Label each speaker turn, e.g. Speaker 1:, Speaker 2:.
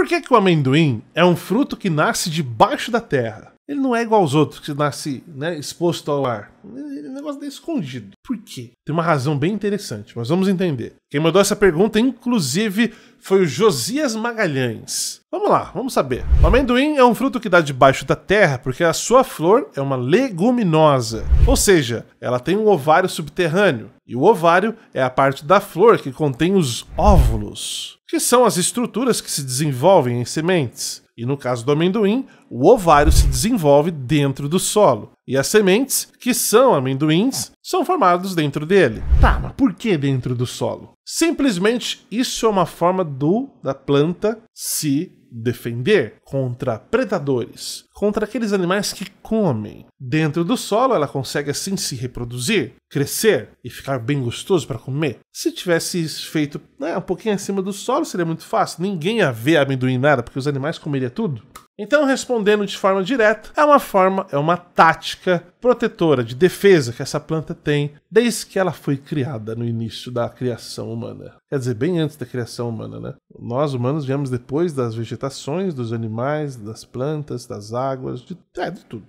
Speaker 1: Por que, que o amendoim é um fruto que nasce debaixo da terra? Ele não é igual aos outros que nasce né, exposto ao ar. Ele é um negócio escondido. Por quê? Tem uma razão bem interessante, mas vamos entender. Quem mandou essa pergunta, inclusive, foi o Josias Magalhães. Vamos lá, vamos saber. O amendoim é um fruto que dá debaixo da terra porque a sua flor é uma leguminosa, ou seja, ela tem um ovário subterrâneo. E o ovário é a parte da flor que contém os óvulos, que são as estruturas que se desenvolvem em sementes. E no caso do amendoim, o ovário se desenvolve dentro do solo. E as sementes, que são amendoins, são formados dentro dele. Tá, mas por que dentro do solo? Simplesmente isso é uma forma do da planta se defender contra predadores, contra aqueles animais que comem. Dentro do solo, ela consegue assim se reproduzir, crescer e ficar bem gostoso para comer. Se tivesse feito né, um pouquinho acima do solo, seria muito fácil. Ninguém ia ver amendoim nada, porque os animais comeriam tudo. Então, respondendo de forma direta, é uma forma, é uma tática protetora de defesa que essa planta tem desde que ela foi criada no início da criação humana. Quer dizer, bem antes da criação humana, né? Nós humanos viemos depois das vegetações, dos animais, das plantas, das águas, de, é, de tudo.